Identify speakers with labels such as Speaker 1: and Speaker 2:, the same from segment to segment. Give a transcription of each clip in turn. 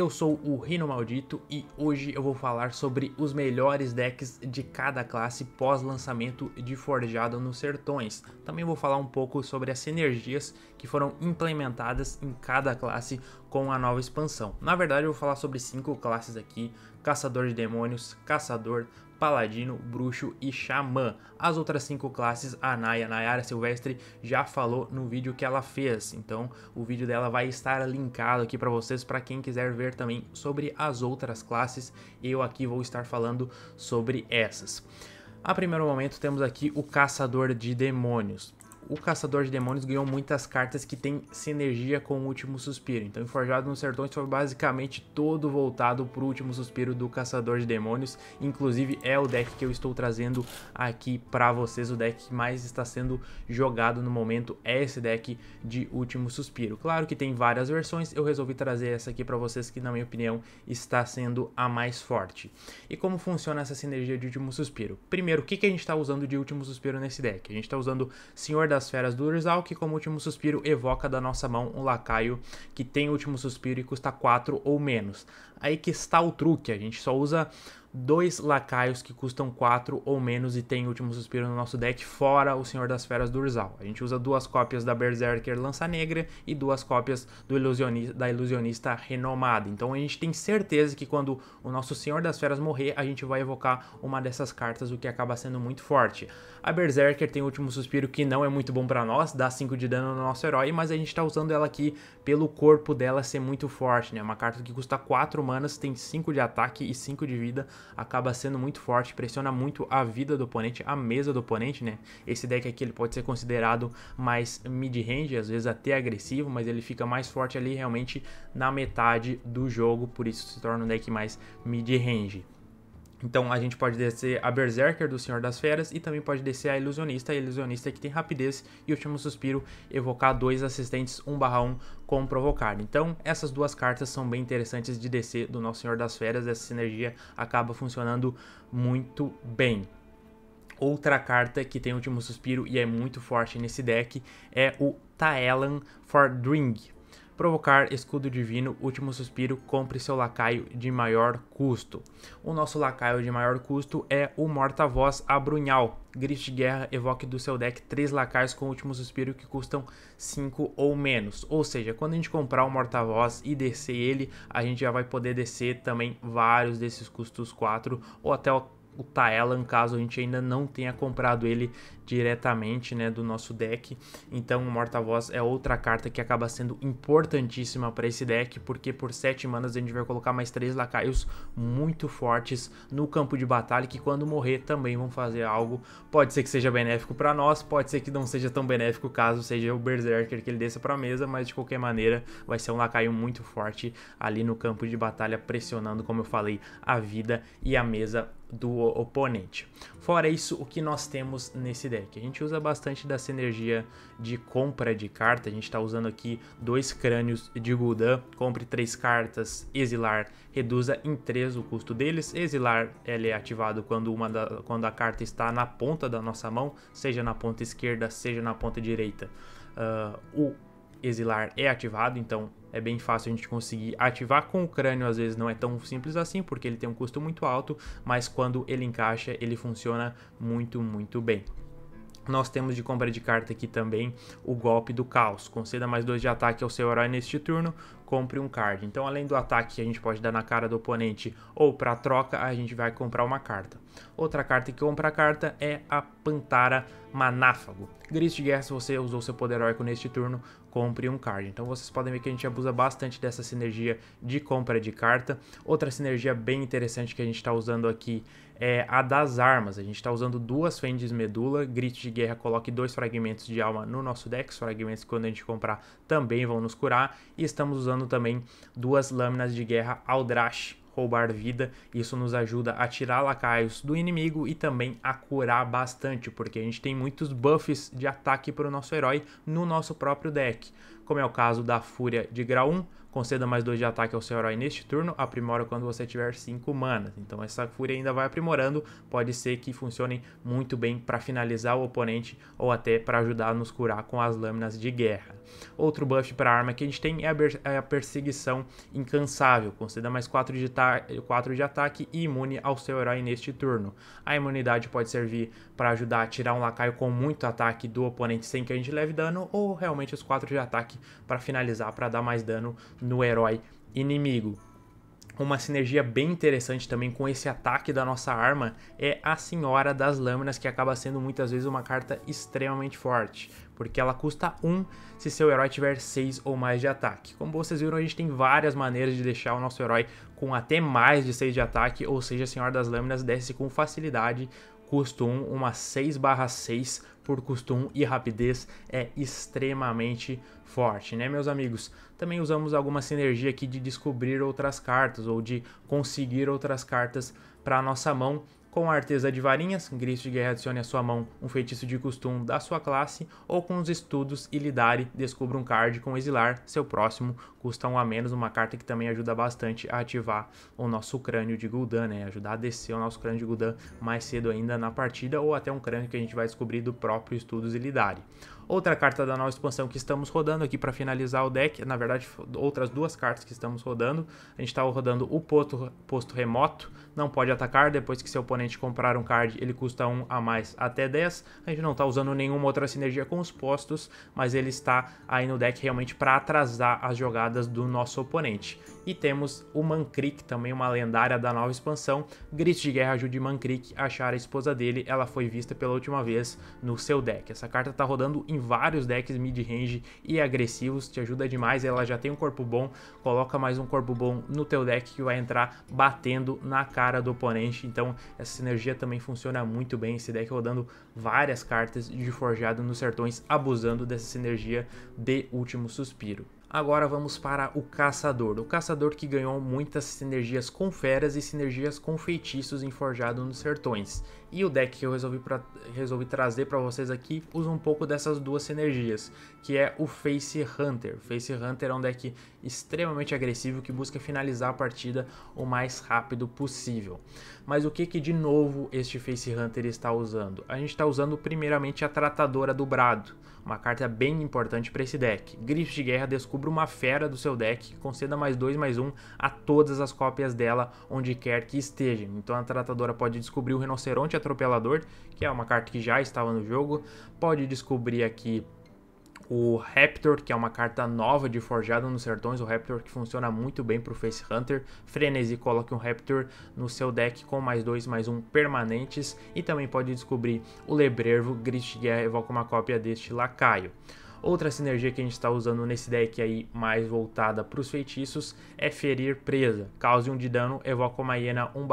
Speaker 1: eu sou o Rino Maldito e hoje eu vou falar sobre os melhores decks de cada classe pós-lançamento de Forjado nos Sertões. Também vou falar um pouco sobre as sinergias que foram implementadas em cada classe com a nova expansão. Na verdade eu vou falar sobre cinco classes aqui, Caçador de Demônios, Caçador, Paladino, Bruxo e Xamã. As outras cinco classes, a Naya Nayara Silvestre já falou no vídeo que ela fez, então o vídeo dela vai estar linkado aqui para vocês, para quem quiser ver também sobre as outras classes, eu aqui vou estar falando sobre essas. A primeiro momento temos aqui o Caçador de Demônios o Caçador de Demônios ganhou muitas cartas que têm sinergia com o Último Suspiro. Então, Forjado nos Sertões foi basicamente todo voltado para o Último Suspiro do Caçador de Demônios. Inclusive, é o deck que eu estou trazendo aqui para vocês. O deck que mais está sendo jogado no momento é esse deck de Último Suspiro. Claro que tem várias versões, eu resolvi trazer essa aqui para vocês que, na minha opinião, está sendo a mais forte. E como funciona essa sinergia de Último Suspiro? Primeiro, o que, que a gente está usando de Último Suspiro nesse deck? A gente está usando Senhor da das feras do Urzal, que como último suspiro evoca da nossa mão um lacaio que tem último suspiro e custa 4 ou menos. Aí que está o truque, a gente só usa dois lacaios que custam 4 ou menos e tem último suspiro no nosso deck, fora o Senhor das Feras do Urzal. A gente usa duas cópias da Berserker Lança Negra e duas cópias ilusionista, da Ilusionista Renomada. Então a gente tem certeza que quando o nosso Senhor das Feras morrer, a gente vai evocar uma dessas cartas, o que acaba sendo muito forte. A Berserker tem o último suspiro que não é muito bom para nós, dá 5 de dano no nosso herói, mas a gente tá usando ela aqui pelo corpo dela ser muito forte, né? Uma carta que custa 4 manas, tem 5 de ataque e 5 de vida, acaba sendo muito forte, pressiona muito a vida do oponente, a mesa do oponente, né? Esse deck aqui ele pode ser considerado mais mid-range, às vezes até agressivo, mas ele fica mais forte ali realmente na metade do jogo, por isso se torna um deck mais mid-range. Então a gente pode descer a Berserker do Senhor das Feras e também pode descer a Ilusionista, a Ilusionista é que tem rapidez e Último Suspiro, evocar dois assistentes 1/1 com provocar. Então essas duas cartas são bem interessantes de descer do Nosso Senhor das Feras, essa sinergia acaba funcionando muito bem. Outra carta que tem Último Suspiro e é muito forte nesse deck é o Taelan Fordring provocar escudo divino, último suspiro, compre seu lacaio de maior custo. O nosso lacaio de maior custo é o Morta-Voz Abrunhal. Grito de guerra, evoque do seu deck três lacaios com último suspiro que custam 5 ou menos. Ou seja, quando a gente comprar o Morta-Voz e descer ele, a gente já vai poder descer também vários desses custos 4 ou até o o Taelan, caso a gente ainda não tenha comprado ele diretamente né, do nosso deck. Então o Morta-Voz é outra carta que acaba sendo importantíssima para esse deck, porque por 7 manas a gente vai colocar mais 3 lacaios muito fortes no campo de batalha, que quando morrer também vão fazer algo. Pode ser que seja benéfico para nós, pode ser que não seja tão benéfico caso seja o Berserker que ele desça para a mesa, mas de qualquer maneira vai ser um lacaio muito forte ali no campo de batalha, pressionando, como eu falei, a vida e a mesa do oponente. Fora isso, o que nós temos nesse deck? A gente usa bastante da sinergia de compra de carta, a gente está usando aqui dois crânios de Gul'dan, compre três cartas, exilar, reduza em três o custo deles, exilar ele é ativado quando, uma da, quando a carta está na ponta da nossa mão, seja na ponta esquerda, seja na ponta direita. Uh, o exilar é ativado, então é bem fácil a gente conseguir ativar com o crânio, às vezes não é tão simples assim, porque ele tem um custo muito alto, mas quando ele encaixa, ele funciona muito, muito bem. Nós temos de compra de carta aqui também o golpe do caos. Conceda mais dois de ataque ao seu herói neste turno, compre um card. Então, além do ataque que a gente pode dar na cara do oponente ou para troca, a gente vai comprar uma carta. Outra carta que compra a carta é a Pantara Manáfago. Gris de Guerra, se você usou seu poder heróico neste turno, compre um card. Então vocês podem ver que a gente abusa bastante dessa sinergia de compra de carta. Outra sinergia bem interessante que a gente está usando aqui é a das armas. A gente está usando duas fendes medula, grito de guerra, coloque dois fragmentos de alma no nosso deck, os fragmentos quando a gente comprar também vão nos curar, e estamos usando também duas lâminas de guerra Aldrash, roubar vida, isso nos ajuda a tirar lacaios do inimigo e também a curar bastante, porque a gente tem muitos buffs de ataque para o nosso herói no nosso próprio deck, como é o caso da Fúria de grau 1, Conceda mais 2 de ataque ao seu herói neste turno, aprimora quando você tiver 5 manas. Então essa fúria ainda vai aprimorando, pode ser que funcionem muito bem para finalizar o oponente ou até para ajudar a nos curar com as lâminas de guerra. Outro buff para a arma que a gente tem é a, é perseguição incansável, conceda mais 4 de, 4 de ataque e imune ao seu herói neste turno. A imunidade pode servir para ajudar a tirar um lacaio com muito ataque do oponente sem que a gente leve dano ou realmente os 4 de ataque para finalizar para dar mais dano no herói inimigo. Uma sinergia bem interessante também com esse ataque da nossa arma é a Senhora das Lâminas, que acaba sendo muitas vezes uma carta extremamente forte, porque ela custa 1 se seu herói tiver 6 ou mais de ataque. Como vocês viram, a gente tem várias maneiras de deixar o nosso herói com até mais de 6 de ataque, ou seja, a Senhora das Lâminas desce com facilidade, custo 1, uma 6 barra 6 por costume e rapidez é extremamente forte, né, meus amigos? Também usamos alguma sinergia aqui de descobrir outras cartas ou de conseguir outras cartas para a nossa mão com a arteza de Varinhas, Grifo de Guerra adicione à sua mão um feitiço de costume da sua classe, ou com os estudos e Lidare, descubra um card com Exilar, seu próximo custa um a menos, uma carta que também ajuda bastante a ativar o nosso crânio de Gul'dan, né? Ajudar a descer o nosso crânio de Gul'dan mais cedo ainda na partida, ou até um crânio que a gente vai descobrir do próprio Estudos Ilidari. Outra carta da nova expansão que estamos rodando aqui para finalizar o deck, na verdade, outras duas cartas que estamos rodando. A gente estava tá rodando o posto, posto remoto, não pode atacar, depois que seu oponente comprar um card, ele custa 1 a mais até 10. A gente não está usando nenhuma outra sinergia com os postos, mas ele está aí no deck realmente para atrasar as jogadas do nosso oponente. E temos o Mancric, também uma lendária da nova expansão. Grito de Guerra ajude Mancric a achar a esposa dele, ela foi vista pela última vez no seu deck. Essa carta tá rodando em vários decks mid-range e agressivos, te ajuda demais, ela já tem um corpo bom, coloca mais um corpo bom no teu deck que vai entrar batendo na cara do oponente. Então essa sinergia também funciona muito bem, esse deck rodando várias cartas de forjado nos sertões, abusando dessa sinergia de último suspiro. Agora vamos para o Caçador. O Caçador que ganhou muitas sinergias com feras e sinergias com feitiços enforjados nos Sertões. E o deck que eu resolvi, pra, resolvi trazer para vocês aqui usa um pouco dessas duas sinergias, que é o Face Hunter. Face Hunter é um deck extremamente agressivo que busca finalizar a partida o mais rápido possível. Mas o que, que de novo este Face Hunter está usando? A gente está usando primeiramente a Tratadora do Brado, uma carta bem importante para esse deck. Grifo de Guerra descubra uma fera do seu deck que conceda mais 2 mais 1 um a todas as cópias dela onde quer que estejam. Então a Tratadora pode descobrir o Rinoceronte atropelador, que é uma carta que já estava no jogo. Pode descobrir aqui o Raptor, que é uma carta nova de Forjado nos Sertões, o Raptor que funciona muito bem para o Face Hunter. Frenesi coloque um Raptor no seu deck com mais dois, mais um permanentes. E também pode descobrir o Lebrevo, Grist Guerra, evoca uma cópia deste Lacaio. Outra sinergia que a gente está usando nesse deck aí, mais voltada para os feitiços, é Ferir Presa. Cause um de dano, evoca uma hiena 1 1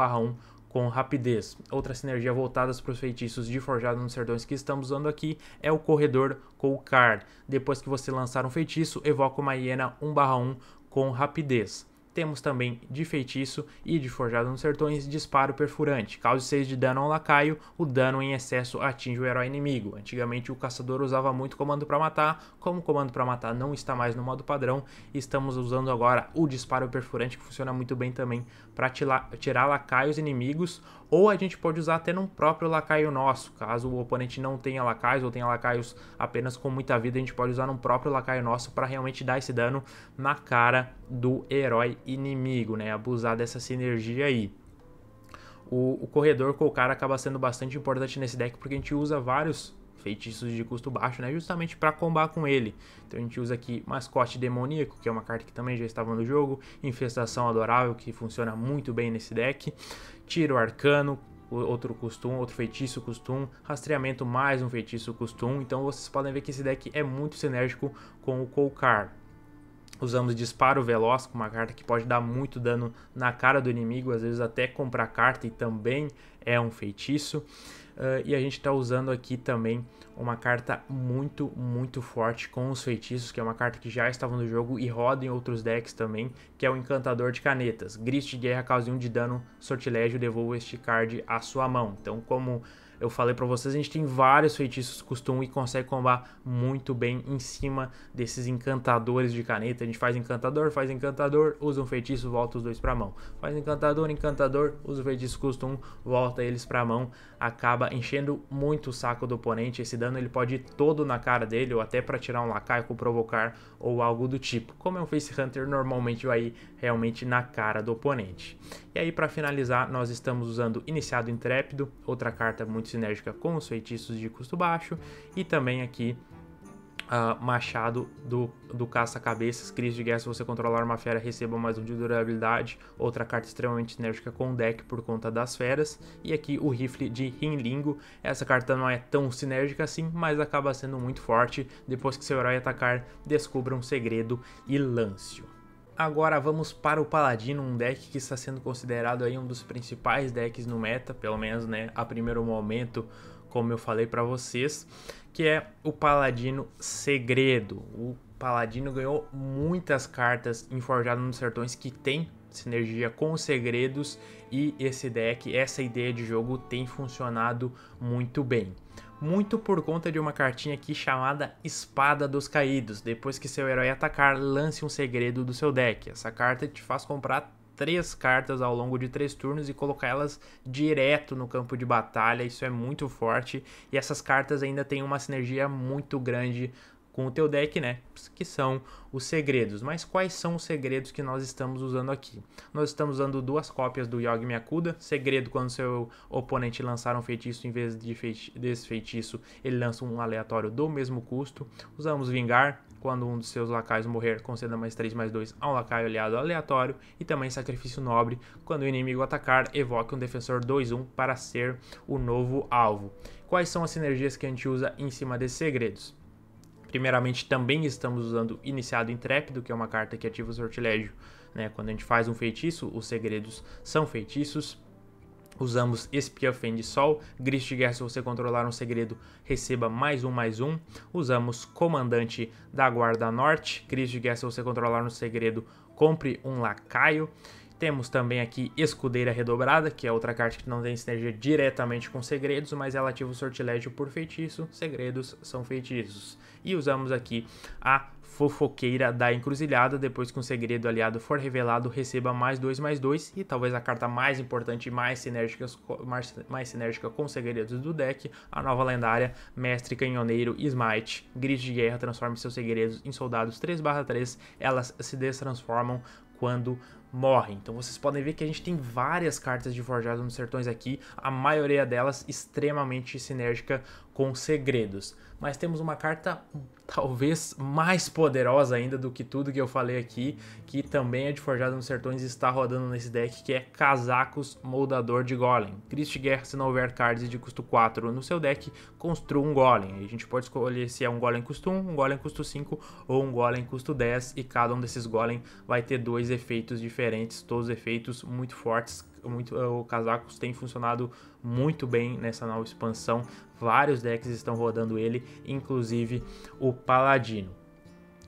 Speaker 1: com rapidez. Outra sinergia voltada para os feitiços de Forjado nos sertões que estamos usando aqui é o Corredor Colcar. Depois que você lançar um feitiço, evoca uma hiena 1/1 com rapidez. Temos também de feitiço e de forjado nos sertões disparo perfurante. Cause 6 de dano ao lacaio, o dano em excesso atinge o herói inimigo. Antigamente o caçador usava muito comando para matar, como o comando para matar não está mais no modo padrão, estamos usando agora o disparo perfurante que funciona muito bem também para tirar lacaios inimigos, ou a gente pode usar até num próprio lacaio nosso. Caso o oponente não tenha lacaios ou tenha lacaios apenas com muita vida, a gente pode usar num próprio lacaio nosso para realmente dar esse dano na cara do herói inimigo, né? Abusar dessa sinergia aí. O, o corredor com o cara acaba sendo bastante importante nesse deck porque a gente usa vários feitiços de custo baixo, né? Justamente para combar com ele. Então a gente usa aqui Mascote Demoníaco, que é uma carta que também já estava no jogo, Infestação Adorável, que funciona muito bem nesse deck, Tiro Arcano, outro custom, outro feitiço custom, rastreamento mais um feitiço custom. Então vocês podem ver que esse deck é muito sinérgico com o Colcar. Usamos disparo veloz, uma carta que pode dar muito dano na cara do inimigo, às vezes até comprar carta e também é um feitiço. Uh, e a gente está usando aqui também uma carta muito, muito forte com os feitiços, que é uma carta que já estava no jogo e roda em outros decks também, que é o Encantador de Canetas. Grist de Guerra causa 1 de dano, sortilégio, devolve este card à sua mão. Então, como eu falei para vocês, a gente tem vários feitiços costume e consegue combar muito bem em cima desses encantadores de caneta. A gente faz encantador, faz encantador, usa um feitiço, volta os dois pra mão. Faz encantador, encantador, usa o feitiço costume, volta eles pra mão. Acaba enchendo muito o saco do oponente. Esse dano ele pode ir todo na cara dele, ou até para tirar um lacaio com provocar ou algo do tipo. Como é um Face Hunter, normalmente vai realmente na cara do oponente. E aí, para finalizar, nós estamos usando Iniciado Intrépido, outra carta muito sinérgica com os feitiços de custo baixo e também aqui Uh, machado do, do caça-cabeças, crise de guerra, se você controlar uma fera, receba mais um de durabilidade, outra carta extremamente sinérgica com o deck por conta das feras, e aqui o rifle de Rinlingo, essa carta não é tão sinérgica assim, mas acaba sendo muito forte, depois que seu herói atacar, descubra um segredo e lance-o. Agora vamos para o Paladino, um deck que está sendo considerado aí um dos principais decks no meta, pelo menos né, a primeiro momento, como eu falei para vocês, que é o Paladino Segredo. O Paladino ganhou muitas cartas em Forjado nos Sertões que tem sinergia com os segredos e esse deck, essa ideia de jogo tem funcionado muito bem. Muito por conta de uma cartinha aqui chamada Espada dos Caídos. Depois que seu herói atacar, lance um segredo do seu deck. Essa carta te faz comprar três cartas ao longo de três turnos e colocar elas direto no campo de batalha. Isso é muito forte e essas cartas ainda têm uma sinergia muito grande com o teu deck, né? Que são os segredos. Mas quais são os segredos que nós estamos usando aqui? Nós estamos usando duas cópias do Yogi Miyakuda. Segredo quando seu oponente lançar um feitiço em vez de feiti desse feitiço, ele lança um aleatório do mesmo custo. Usamos Vingar quando um dos seus lacaios morrer, conceda mais 3 mais 2 a um lacaio aliado aleatório e também Sacrifício Nobre quando o inimigo atacar, evoque um defensor 2/1 para ser o novo alvo. Quais são as sinergias que a gente usa em cima desses segredos? Primeiramente, também estamos usando Iniciado Intrépido, que é uma carta que ativa o sortilégio. Né? Quando a gente faz um feitiço, os segredos são feitiços. Usamos Espia de Sol, Gris de Guerra se você controlar um segredo receba mais um mais um. Usamos Comandante da Guarda Norte, Gris de Guerra se você controlar um segredo compre um lacaio. Temos também aqui Escudeira Redobrada, que é outra carta que não tem sinergia diretamente com segredos, mas ela ativa o sortilégio por feitiço, segredos são feitiços. E usamos aqui a Fofoqueira da Encruzilhada, depois que um segredo aliado for revelado, receba mais 2, mais 2, e talvez a carta mais importante e mais sinérgica, mais, mais sinérgica com segredos do deck, a nova lendária Mestre Canhoneiro Smite. Grid de Guerra transforma seus segredos em soldados 3/3, elas se destransformam quando morre. Então vocês podem ver que a gente tem várias cartas de Forjado nos Sertões aqui, a maioria delas extremamente sinérgica com segredos. Mas temos uma carta hum, talvez mais poderosa ainda do que tudo que eu falei aqui, que também é de Forjado nos Sertões e está rodando nesse deck, que é Casacos Moldador de Golem. Christ Guerra, se não houver cards de custo 4 no seu deck, construa um Golem. A gente pode escolher se é um Golem custo 1, um Golem custo 5 ou um Golem custo 10, e cada um desses Golem vai ter dois efeitos diferentes diferentes, todos efeitos muito fortes. Muito, eh, o Casacos tem funcionado muito bem nessa nova expansão. Vários decks estão rodando ele, inclusive o Paladino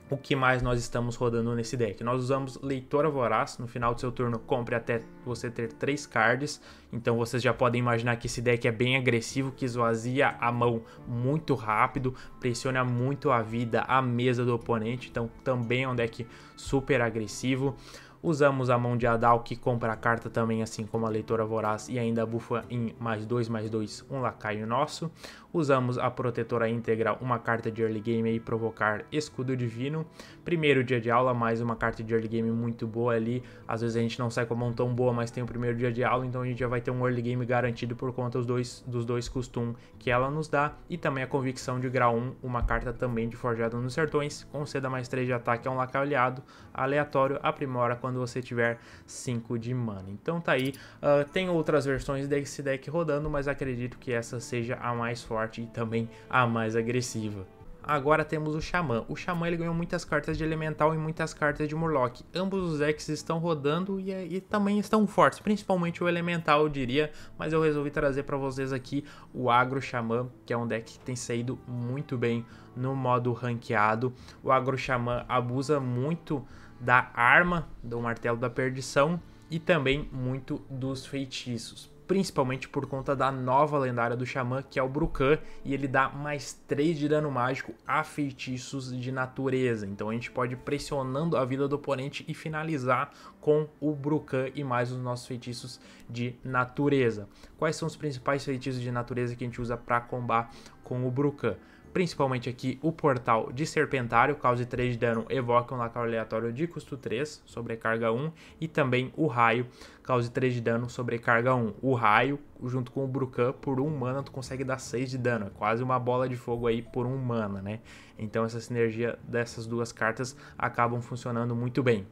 Speaker 1: o que mais nós estamos rodando nesse deck. Nós usamos Leitora Voraz, no final do seu turno compre até você ter três cards, então vocês já podem imaginar que esse deck é bem agressivo, que esvazia a mão muito rápido, pressiona muito a vida, a mesa do oponente, então também é um deck super agressivo. Usamos a mão de Adal, que compra a carta também, assim como a leitora voraz, e ainda bufa em mais 2, mais 2, um lacaio nosso usamos a protetora integral, uma carta de early game e provocar escudo divino. Primeiro dia de aula, mais uma carta de early game muito boa ali. Às vezes a gente não sai com a mão tão boa, mas tem o primeiro dia de aula, então a gente já vai ter um early game garantido por conta dos dois, dos dois custom que ela nos dá. E também a convicção de grau 1, uma carta também de forjado nos sertões. Conceda mais 3 de ataque a é um lacal aliado, aleatório, aprimora quando você tiver 5 de mana. Então tá aí, uh, tem outras versões desse deck rodando, mas acredito que essa seja a mais forte forte e também a mais agressiva. Agora temos o Xamã. O Xamã ele ganhou muitas cartas de Elemental e muitas cartas de Murloc. Ambos os decks estão rodando e, e também estão fortes, principalmente o Elemental, eu diria. Mas eu resolvi trazer para vocês aqui o Agro Xamã, que é um deck que tem saído muito bem no modo ranqueado. O Agro Xamã abusa muito da arma, do Martelo da Perdição e também muito dos feitiços principalmente por conta da nova lendária do Xamã, que é o Brucan, e ele dá mais 3 de dano mágico a feitiços de natureza. Então a gente pode ir pressionando a vida do oponente e finalizar com o Brucan e mais os nossos feitiços de natureza. Quais são os principais feitiços de natureza que a gente usa para combar com o Brucan? principalmente aqui o portal de Serpentário, cause 3 de dano, evoque um local aleatório de custo 3, sobrecarga 1, e também o raio, cause 3 de dano, sobrecarga 1. O raio, junto com o Brucan, por 1 mana tu consegue dar 6 de dano, é quase uma bola de fogo aí por 1 mana, né? Então essa sinergia dessas duas cartas acabam funcionando muito bem.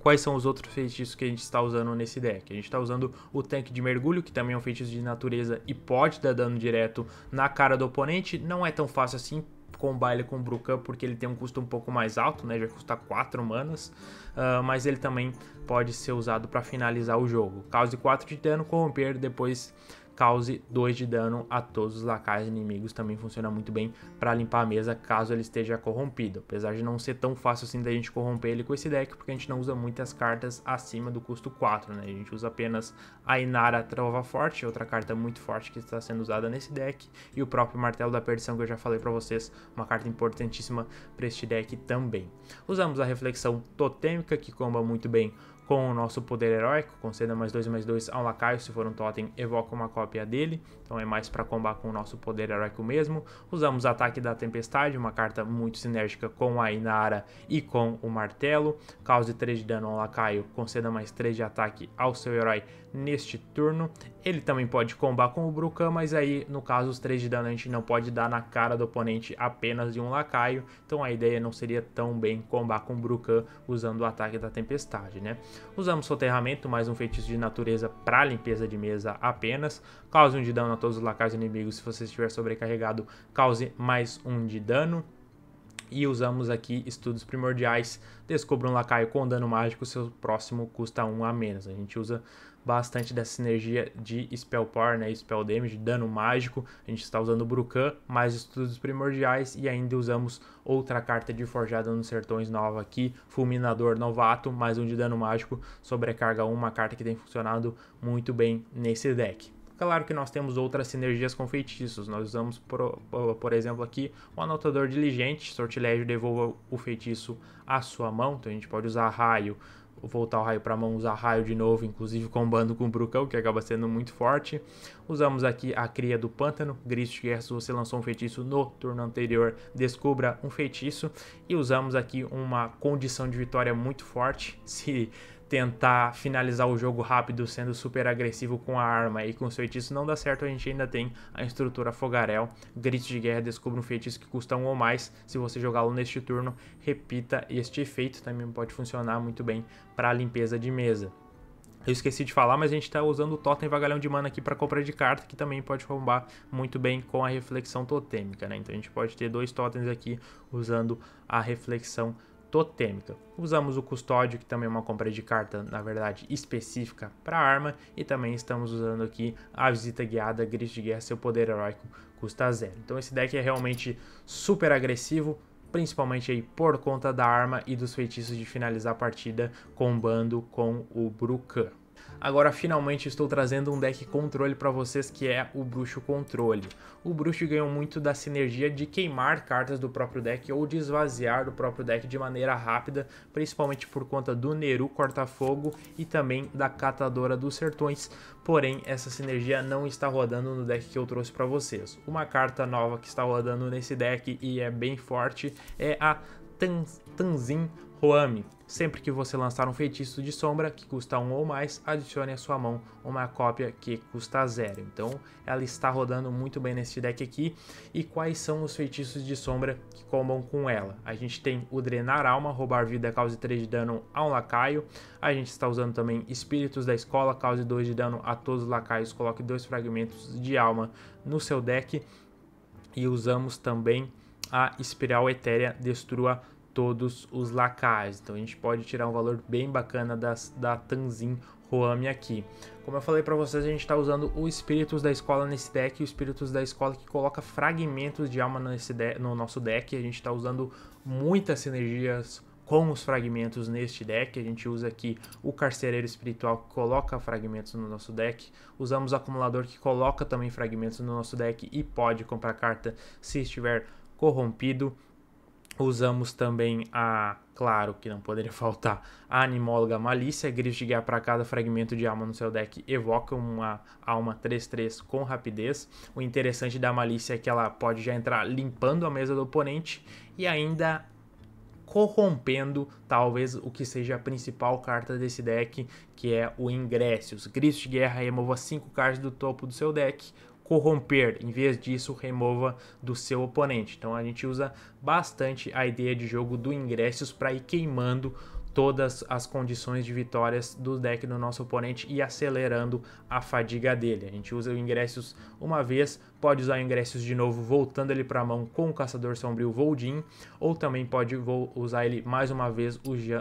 Speaker 1: Quais são os outros feitiços que a gente está usando nesse deck? A gente está usando o tanque de mergulho, que também é um feitiço de natureza e pode dar dano direto na cara do oponente. Não é tão fácil assim, combar ele com o Brukan, porque ele tem um custo um pouco mais alto, né? Já custa 4 manas, uh, mas ele também pode ser usado para finalizar o jogo. Cause 4 de dano, corromper, depois cause 2 de dano a todos os lacaios inimigos, também funciona muito bem para limpar a mesa caso ele esteja corrompido, apesar de não ser tão fácil assim da gente corromper ele com esse deck, porque a gente não usa muitas cartas acima do custo 4, né? A gente usa apenas a Inara Trova Forte, outra carta muito forte que está sendo usada nesse deck, e o próprio Martelo da Perdição que eu já falei para vocês, uma carta importantíssima para este deck também. Usamos a Reflexão Totêmica, que comba muito bem com o nosso poder heróico, conceda mais 2 mais 2 a um lacaio, se for um totem, evoca uma cópia dele, então é mais para combater com o nosso poder heróico mesmo. Usamos ataque da tempestade, uma carta muito sinérgica com a Inara e com o martelo, cause 3 de dano a um lacaio, conceda mais 3 de ataque ao seu herói neste turno. Ele também pode combar com o Brucan, mas aí no caso os 3 de dano a gente não pode dar na cara do oponente apenas de um lacaio, então a ideia não seria tão bem combar com o Brucan usando o ataque da tempestade, né? Usamos soterramento, mais um feitiço de natureza para limpeza de mesa apenas, cause um de dano a todos os lacaios inimigos se você estiver sobrecarregado, cause mais um de dano e usamos aqui estudos primordiais. Descubra um lacaio com dano mágico, seu próximo custa 1 um a menos. A gente usa bastante dessa sinergia de Spell Power, né, Spell Damage, dano mágico. A gente está usando o Brukan, mais estudos primordiais e ainda usamos outra carta de Forjada nos Sertões nova aqui, Fulminador Novato, mais um de dano mágico, sobrecarga uma carta que tem funcionado muito bem nesse deck. Claro que nós temos outras sinergias com feitiços. Nós usamos, por, por exemplo, aqui o anotador diligente, sortilégio devolva o feitiço à sua mão. Então a gente pode usar raio, voltar o raio para a mão, usar raio de novo, inclusive combando com o Brucão, que acaba sendo muito forte. Usamos aqui a Cria do Pântano, que Guerra, se você lançou um feitiço no turno anterior, descubra um feitiço. E usamos aqui uma condição de vitória muito forte, se tentar finalizar o jogo rápido sendo super agressivo com a arma e com os feitiço não dá certo, a gente ainda tem a estrutura Fogarel, Gritos de Guerra, descubra um feitiço que custa um ou mais, se você jogá-lo neste turno, repita este efeito, também pode funcionar muito bem para limpeza de mesa. Eu esqueci de falar, mas a gente está usando o totem vagalhão de mana aqui para compra de carta, que também pode combar muito bem com a reflexão totêmica, né? Então a gente pode ter dois totens aqui usando a reflexão totêmica totêmica. Usamos o custódio, que também é uma compra de carta, na verdade, específica para arma, e também estamos usando aqui a visita guiada Grito de Guerra, seu poder heróico custa zero. Então esse deck é realmente super agressivo, principalmente aí por conta da arma e dos feitiços de finalizar a partida combando com o Brucan. Agora finalmente estou trazendo um deck controle para vocês que é o Bruxo Controle. O Bruxo ganhou muito da sinergia de queimar cartas do próprio deck ou de esvaziar do próprio deck de maneira rápida, principalmente por conta do Neru Cortafogo e também da Catadora dos Sertões, porém essa sinergia não está rodando no deck que eu trouxe para vocês. Uma carta nova que está rodando nesse deck e é bem forte é a Tanzin Roame. Sempre que você lançar um feitiço de sombra que custa 1 um ou mais, adicione à sua mão uma cópia que custa 0. Então ela está rodando muito bem nesse deck aqui. E quais são os feitiços de sombra que combam com ela? A gente tem o Drenar Alma, roubar vida, cause 3 de dano a um lacaio. A gente está usando também Espíritos da Escola, cause 2 de dano a todos os lacaios, coloque dois fragmentos de alma no seu deck. E usamos também a Espiral Etérea, destrua todos os lacais. Então a gente pode tirar um valor bem bacana das, da Tanzin Roame aqui. Como eu falei para vocês, a gente está usando o Espíritos da Escola nesse deck, o Espíritos da Escola que coloca fragmentos de alma nesse de no nosso deck. A gente está usando muitas sinergias com os fragmentos neste deck. A gente usa aqui o Carcereiro Espiritual que coloca fragmentos no nosso deck. Usamos o Acumulador que coloca também fragmentos no nosso deck e pode comprar carta se estiver corrompido. Usamos também a, claro que não poderia faltar, a Animóloga Malícia, Grifo de Guerra para cada fragmento de alma no seu deck evoca uma alma 3-3 com rapidez. O interessante da Malícia é que ela pode já entrar limpando a mesa do oponente e ainda corrompendo talvez o que seja a principal carta desse deck, que é o Ingressos. Grifo de Guerra remova 5 cartas do topo do seu deck, corromper, em vez disso remova do seu oponente. Então a gente usa bastante a ideia de jogo do ingressos para ir queimando todas as condições de vitórias do deck do nosso oponente e acelerando a fadiga dele. A gente usa o ingressos uma vez, pode usar o ingressos de novo voltando ele para a mão com o Caçador Sombrio Voldin, ou também pode usar ele mais uma vez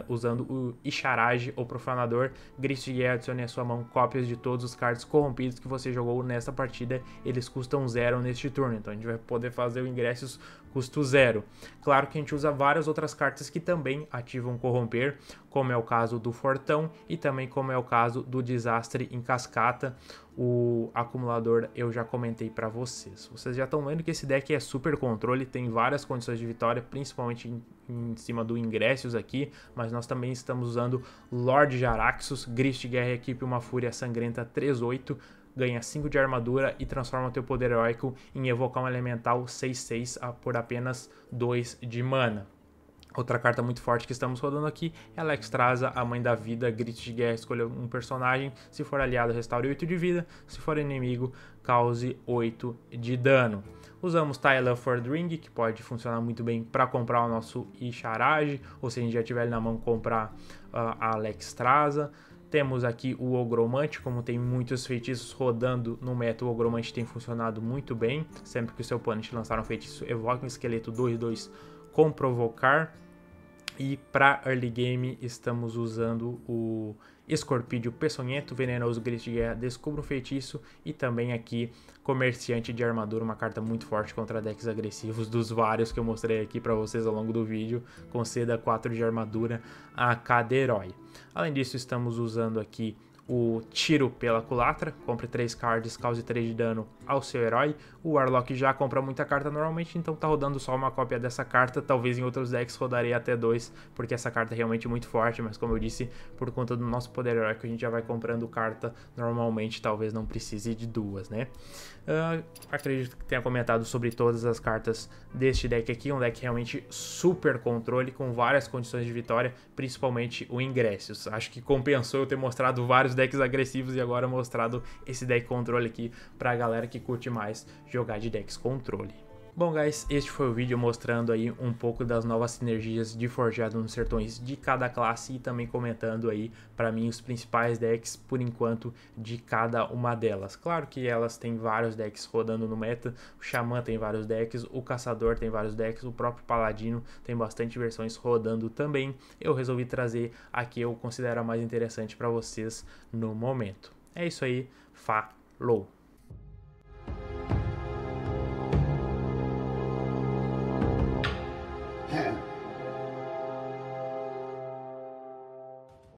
Speaker 1: usando o Ixarage ou Profanador. Grist de adicione à sua mão cópias de todos os cards corrompidos que você jogou nessa partida, eles custam zero neste turno, então a gente vai poder fazer o ingressos custo zero. Claro que a gente usa várias outras cartas que também ativam corromper, como é o caso do Fortão e também como é o caso do Desastre em Cascata. O acumulador eu já comentei para vocês. Vocês já estão vendo que esse deck é super controle, tem várias condições de vitória, principalmente em, em cima do Ingressos aqui, mas nós também estamos usando Lord Jaraxus, Grist Guerra Equipe, uma Fúria Sangrenta 38 ganha 5 de armadura e transforma o teu poder heróico em evocar um elemental 6-6 por apenas 2 de mana. Outra carta muito forte que estamos rodando aqui é Alex Traza, a Mãe da Vida, Grito de Guerra, escolha um personagem, se for aliado restaure 8 de vida, se for inimigo cause 8 de dano. Usamos Tyler for Ring, que pode funcionar muito bem para comprar o nosso Isharage, ou se a gente já tiver ele na mão comprar uh, ah, a Alex Traza. Temos aqui o Ogromante, como tem muitos feitiços rodando no meta, o Ogromante tem funcionado muito bem. Sempre que o seu oponente lançar um feitiço, evoca um esqueleto 2-2 com provocar. E para early game estamos usando o Escorpídeo Peçonhento, Venenoso Gris de Guerra, Descubra um Feitiço e também aqui Comerciante de Armadura, uma carta muito forte contra decks agressivos dos vários que eu mostrei aqui para vocês ao longo do vídeo. Conceda 4 de armadura a cada herói. Além disso, estamos usando aqui o Tiro pela Culatra, compre 3 cards, cause 3 de dano ao seu herói. O Warlock já compra muita carta normalmente, então tá rodando só uma cópia dessa carta. Talvez em outros decks rodaria até 2, porque essa carta é realmente muito forte, mas como eu disse, por conta do nosso poder heróico, a gente já vai comprando carta normalmente, talvez não precise de duas, né? Uh, acredito que tenha comentado sobre todas as cartas deste deck aqui, um deck realmente super controle, com várias condições de vitória, principalmente o Ingressos. Acho que compensou eu ter mostrado vários decks agressivos e agora mostrado esse deck controle aqui pra galera que curte mais jogar de decks controle. Bom, guys, este foi o vídeo mostrando aí um pouco das novas sinergias de Forjado nos Sertões de cada classe e também comentando aí para mim os principais decks por enquanto de cada uma delas. Claro que elas têm vários decks rodando no meta, o Xamã tem vários decks, o Caçador tem vários decks, o próprio Paladino tem bastante versões rodando também. Eu resolvi trazer a que eu considero a mais interessante para vocês no momento. É isso aí, falou!